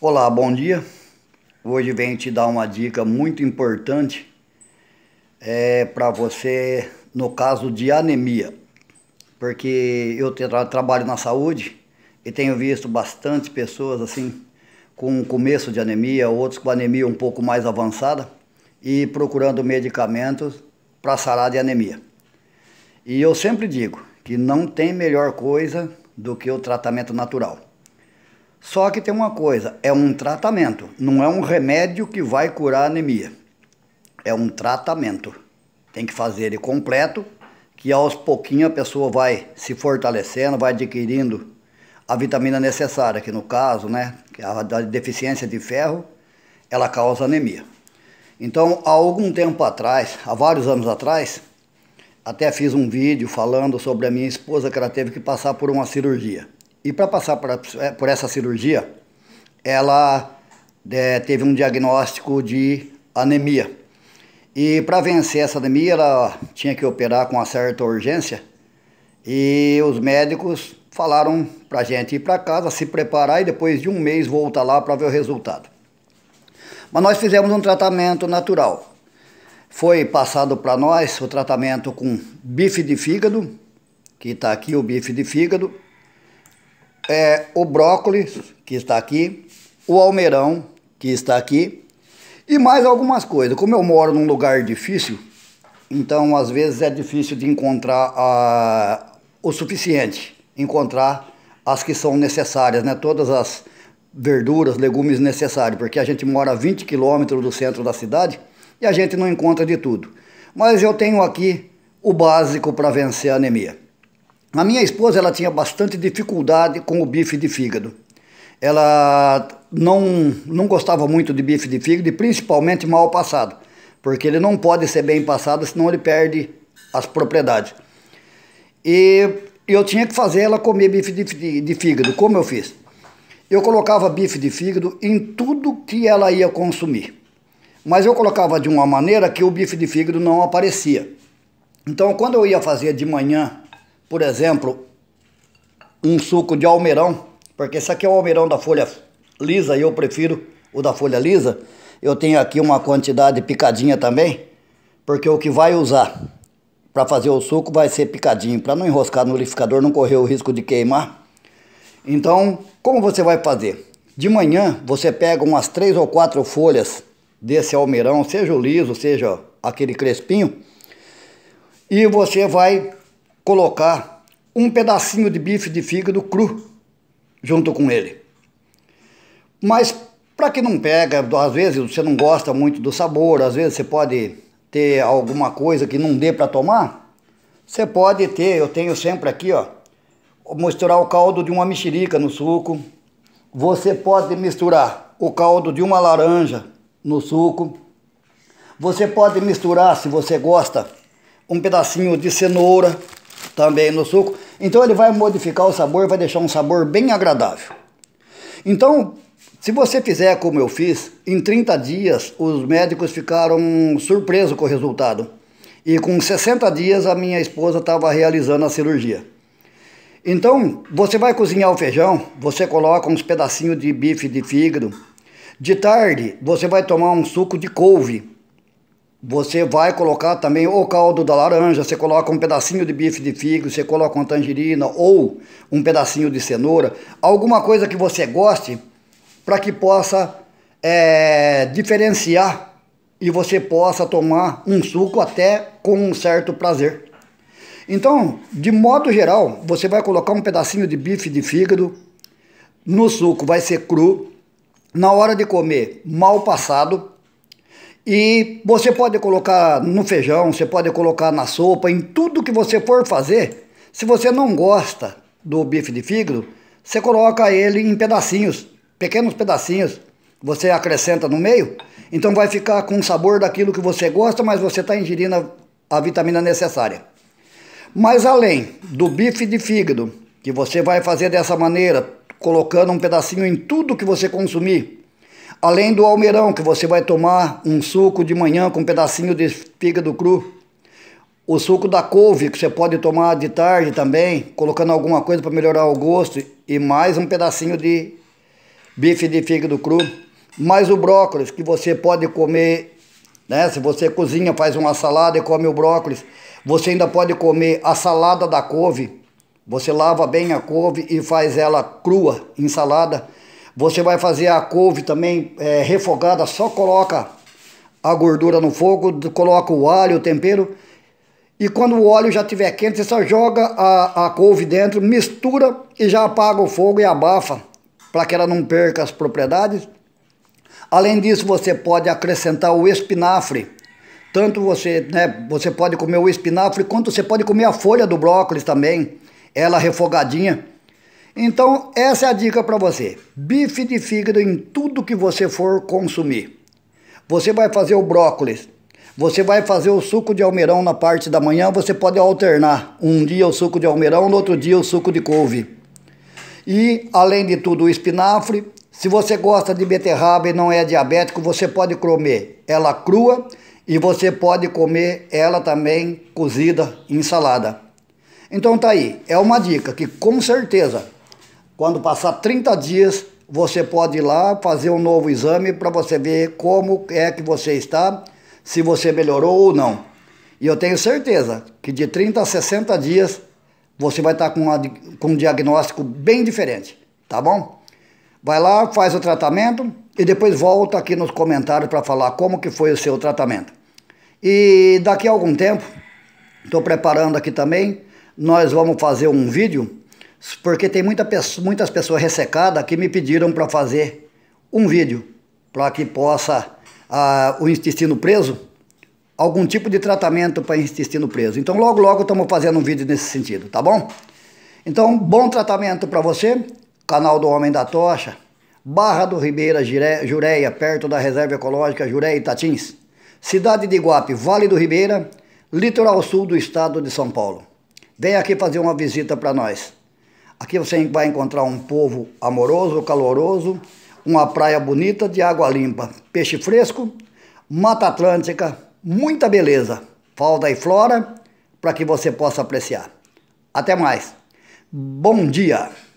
Olá, bom dia. Hoje vem te dar uma dica muito importante é, para você no caso de anemia, porque eu tra trabalho na saúde e tenho visto bastante pessoas assim com começo de anemia, outros com anemia um pouco mais avançada e procurando medicamentos para sarar de anemia. E eu sempre digo que não tem melhor coisa do que o tratamento natural. Só que tem uma coisa, é um tratamento, não é um remédio que vai curar a anemia. É um tratamento. Tem que fazer ele completo, que aos pouquinhos a pessoa vai se fortalecendo, vai adquirindo a vitamina necessária, que no caso, né, que é a deficiência de ferro, ela causa anemia. Então, há algum tempo atrás, há vários anos atrás, até fiz um vídeo falando sobre a minha esposa que ela teve que passar por uma cirurgia. E para passar é, por essa cirurgia, ela é, teve um diagnóstico de anemia. E para vencer essa anemia, ela tinha que operar com uma certa urgência. E os médicos falaram para a gente ir para casa, se preparar e depois de um mês voltar lá para ver o resultado. Mas nós fizemos um tratamento natural. Foi passado para nós o tratamento com bife de fígado, que está aqui o bife de fígado, é, o brócolis, que está aqui, o almeirão, que está aqui, e mais algumas coisas. Como eu moro num lugar difícil, então às vezes é difícil de encontrar a, o suficiente, encontrar as que são necessárias, né? Todas as verduras, legumes necessários, porque a gente mora a 20 quilômetros do centro da cidade e a gente não encontra de tudo. Mas eu tenho aqui o básico para vencer a anemia. A minha esposa ela tinha bastante dificuldade com o bife de fígado. Ela não, não gostava muito de bife de fígado e principalmente mal passado, porque ele não pode ser bem passado, senão ele perde as propriedades. E eu tinha que fazer ela comer bife de, de, de fígado. Como eu fiz? Eu colocava bife de fígado em tudo que ela ia consumir. Mas eu colocava de uma maneira que o bife de fígado não aparecia. Então, quando eu ia fazer de manhã por exemplo, um suco de almeirão, porque esse aqui é o almeirão da folha lisa e eu prefiro o da folha lisa. Eu tenho aqui uma quantidade picadinha também, porque o que vai usar para fazer o suco vai ser picadinho, para não enroscar no liquidificador, não correr o risco de queimar. Então, como você vai fazer? De manhã, você pega umas três ou quatro folhas desse almeirão, seja o liso, seja aquele crespinho, e você vai colocar um pedacinho de bife de fígado cru junto com ele. Mas para que não pega, às vezes você não gosta muito do sabor, às vezes você pode ter alguma coisa que não dê para tomar, você pode ter, eu tenho sempre aqui, ó, misturar o caldo de uma mexerica no suco. Você pode misturar o caldo de uma laranja no suco. Você pode misturar, se você gosta, um pedacinho de cenoura também no suco. Então ele vai modificar o sabor, vai deixar um sabor bem agradável. Então, se você fizer como eu fiz, em 30 dias os médicos ficaram surpresos com o resultado. E com 60 dias a minha esposa estava realizando a cirurgia. Então, você vai cozinhar o feijão, você coloca uns pedacinhos de bife de fígado. De tarde, você vai tomar um suco de couve você vai colocar também o caldo da laranja, você coloca um pedacinho de bife de fígado, você coloca uma tangerina ou um pedacinho de cenoura, alguma coisa que você goste para que possa é, diferenciar e você possa tomar um suco até com um certo prazer. Então, de modo geral, você vai colocar um pedacinho de bife de fígado no suco, vai ser cru. Na hora de comer, mal passado, e você pode colocar no feijão, você pode colocar na sopa, em tudo que você for fazer. Se você não gosta do bife de fígado, você coloca ele em pedacinhos, pequenos pedacinhos. Você acrescenta no meio, então vai ficar com o sabor daquilo que você gosta, mas você está ingerindo a, a vitamina necessária. Mas além do bife de fígado, que você vai fazer dessa maneira, colocando um pedacinho em tudo que você consumir, Além do almeirão, que você vai tomar um suco de manhã com um pedacinho de fígado cru. O suco da couve, que você pode tomar de tarde também, colocando alguma coisa para melhorar o gosto. E mais um pedacinho de bife de fígado cru. Mais o brócolis, que você pode comer né? Se você cozinha, faz uma salada e come o brócolis, você ainda pode comer a salada da couve. Você lava bem a couve e faz ela crua em salada. Você vai fazer a couve também é, refogada, só coloca a gordura no fogo, coloca o alho, o tempero. E quando o óleo já estiver quente, você só joga a, a couve dentro, mistura e já apaga o fogo e abafa, para que ela não perca as propriedades. Além disso, você pode acrescentar o espinafre. Tanto você, né, você pode comer o espinafre, quanto você pode comer a folha do brócolis também, ela refogadinha. Então, essa é a dica para você. Bife de fígado em tudo que você for consumir. Você vai fazer o brócolis, você vai fazer o suco de almeirão na parte da manhã, você pode alternar. Um dia o suco de almeirão, no outro dia o suco de couve. E, além de tudo, o espinafre. Se você gosta de beterraba e não é diabético, você pode comer ela crua e você pode comer ela também cozida em salada. Então tá aí, é uma dica que com certeza quando passar 30 dias, você pode ir lá fazer um novo exame para você ver como é que você está, se você melhorou ou não. E eu tenho certeza que de 30 a 60 dias você vai estar com, uma, com um diagnóstico bem diferente, tá bom? Vai lá, faz o tratamento e depois volta aqui nos comentários para falar como que foi o seu tratamento. E daqui a algum tempo, estou preparando aqui também, nós vamos fazer um vídeo porque tem muita, muitas pessoas ressecadas que me pediram para fazer um vídeo para que possa ah, o intestino preso, algum tipo de tratamento para intestino preso. Então logo logo estamos fazendo um vídeo nesse sentido, tá bom? Então bom tratamento para você, canal do Homem da Tocha, Barra do Ribeira, Jureia, perto da Reserva Ecológica Jureia e Tatins, Cidade de Iguape, Vale do Ribeira, Litoral Sul do Estado de São Paulo. Venha aqui fazer uma visita para nós. Aqui você vai encontrar um povo amoroso, caloroso, uma praia bonita de água limpa, peixe fresco, mata atlântica, muita beleza, fauna e flora para que você possa apreciar. Até mais. Bom dia.